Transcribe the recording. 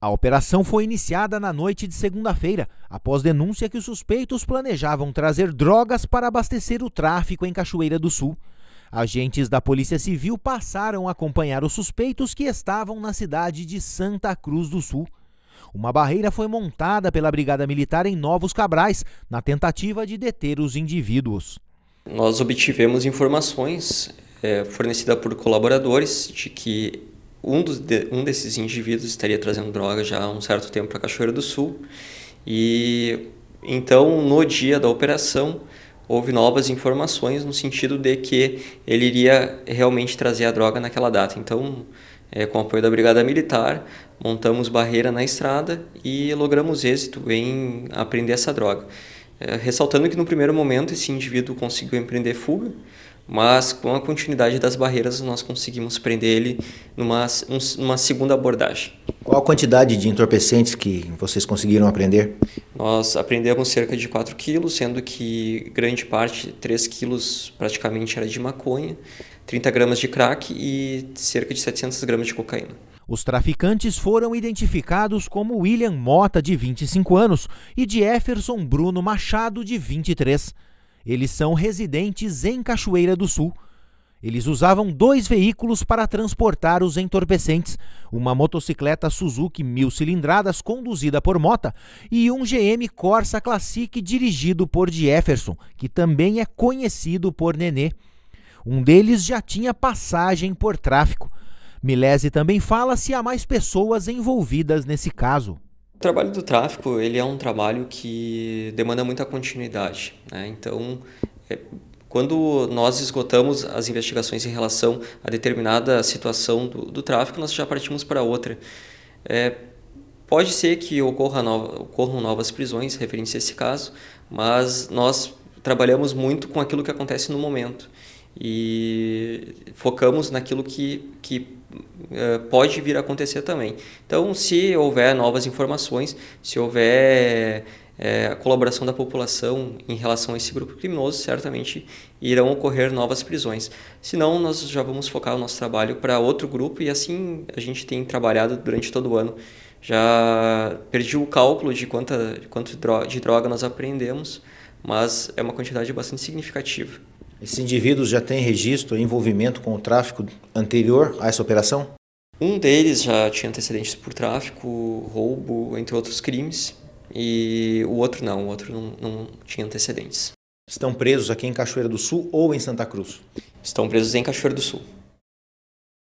A operação foi iniciada na noite de segunda-feira, após denúncia que os suspeitos planejavam trazer drogas para abastecer o tráfico em Cachoeira do Sul. Agentes da Polícia Civil passaram a acompanhar os suspeitos que estavam na cidade de Santa Cruz do Sul. Uma barreira foi montada pela Brigada Militar em Novos Cabrais, na tentativa de deter os indivíduos. Nós obtivemos informações é, eh, fornecidas por colaboradores de que um, dos um desses indivíduos estaria trazendo droga já há um certo tempo para Cachoeira do Sul. E então, no dia da operação, houve novas informações no sentido de que ele iria realmente trazer a droga naquela data. Então, é, com o apoio da Brigada Militar, montamos barreira na estrada e logramos êxito em apreender essa droga. É, ressaltando que no primeiro momento esse indivíduo conseguiu empreender fuga, mas com a continuidade das barreiras nós conseguimos prender ele numa, numa segunda abordagem. Qual a quantidade de entorpecentes que vocês conseguiram aprender? Nós aprendemos cerca de 4 quilos, sendo que grande parte, 3 quilos praticamente era de maconha, 30 gramas de crack e cerca de 700 gramas de cocaína. Os traficantes foram identificados como William Mota, de 25 anos, e Jefferson Bruno Machado, de 23 eles são residentes em Cachoeira do Sul. Eles usavam dois veículos para transportar os entorpecentes: uma motocicleta Suzuki mil cilindradas conduzida por Mota e um GM Corsa Classic dirigido por Jefferson, que também é conhecido por Nenê. Um deles já tinha passagem por tráfico. Milese também fala se há mais pessoas envolvidas nesse caso. O trabalho do tráfico ele é um trabalho que demanda muita continuidade. Né? Então, é, quando nós esgotamos as investigações em relação a determinada situação do, do tráfico, nós já partimos para outra. É, pode ser que ocorra ocorram novas prisões referentes a esse caso, mas nós trabalhamos muito com aquilo que acontece no momento e focamos naquilo que, que eh, pode vir a acontecer também. Então, se houver novas informações, se houver é, a colaboração da população em relação a esse grupo criminoso, certamente irão ocorrer novas prisões. Se não, nós já vamos focar o nosso trabalho para outro grupo e assim a gente tem trabalhado durante todo o ano. Já perdi o cálculo de quanta de quanto de droga nós apreendemos, mas é uma quantidade bastante significativa. Esses indivíduos já têm registro e envolvimento com o tráfico anterior a essa operação? Um deles já tinha antecedentes por tráfico, roubo, entre outros crimes, e o outro não, o outro não, não tinha antecedentes. Estão presos aqui em Cachoeira do Sul ou em Santa Cruz? Estão presos em Cachoeira do Sul.